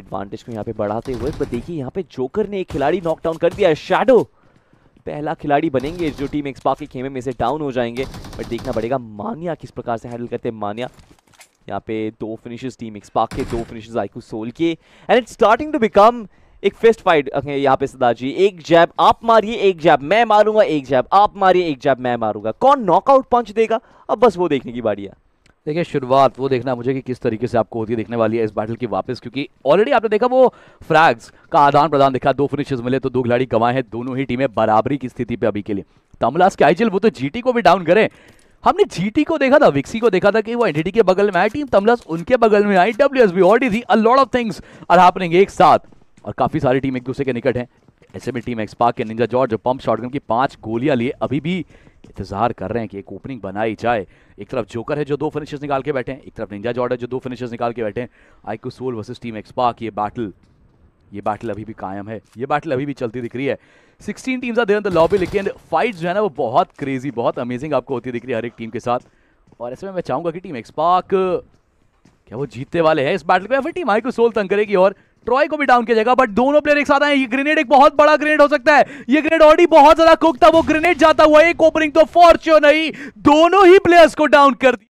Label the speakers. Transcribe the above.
Speaker 1: advantage को यहाँ पे बढ़ाते हुए पर देखिए यहाँ पे जोकर ने एक खिलाड़ी नॉकडाउन कर दिया है शेडो पहला खिलाड़ी बनेंगे जो टीम एक्सपा के खेमे में से डाउन हो जाएंगे बट देखना पड़ेगा मानिया किस प्रकार से हैंडल करते हैं मानिया यहाँ पे दो फिनिशेस टीम एक्सपा के दो फिनिशेस आईकू सोल के and it's starting to become एक फेस्ट फाइट यहाँ पे सदा जी एक जैब आप मारिए एक जैब मैं मारूंगा एक जैब आप मारिए एक जैब मैं मारूंगा कौन नॉकआउट पंच देगा अब बस वो देखने
Speaker 2: की बाड़ी है देखिए शुरुआत वो देखना मुझे कि किस तरीके से आपको होती देखने वाली है इस बैटल की वापस क्योंकि ऑलरेडी आपने देखा वो फ्रैग्स का आदान प्रदान देखा दो फिनिशेस मिले तो दो खिलाड़ी कमाए हैं दोनों ही टीमें बराबरी की स्थिति पे अभी के लिए तमलास के आईजीएल वो तो जीटी को भी डाउन करें हमने जीटी को देखा था विक्सी को देखा था कि वो एनडीटी के बगल में आई टीम तमलास उनके बगल में आई डब्ल्यू एस बी ऑडी थी अ लॉट ऑफ थिंग्स और हैपनिंग एक साथ और काफी सारी टीम एक दूसरे के निकट है ऐसे में टीम एक्सपाक के निंजा जॉर्ज पंप शॉटगन की पांच गोलियां लिए अभी भी इंतजार कर रहे हैं कि एक ओपनिंग बनाई जाए एक तरफ जोकर है जो दो फिनिशेस निकाल के बैठे हैं एक तरफ निंजा जॉर्ड है जो दो फिनिशेस निकाल के बैठे हैं iQOO Soul versus team XSpark ये बैटल ये बैटल अभी भी कायम है ये बैटल अभी भी चलती दिख रही है sixteen teams are the lobby लेकिन फाइट जो है ना वो बहुत क्रेजी बहुत अमेजिंग आपको होती दिख रही है हर एक टीम के साथ और ऐसे में मैं चाहूंगा कि टीम एक्सपाक क्या वो जीतने वाले हैं इस बैटल को या फिर टीम आई को सोल तंग करेगी और ट्रॉय को भी डाउन किया जाएगा बट दोनों प्लेयर एक साथ आए ये ग्रेनेड एक बहुत बड़ा ग्रेनेड हो सकता है ये ग्रेनेड ऑडी बहुत ज्यादा कुक था वो ग्रेनेड जाता हुआ एक ओपनिंग तो फॉर्च्यून नहीं दोनों ही प्लेयर्स को डाउन कर दिया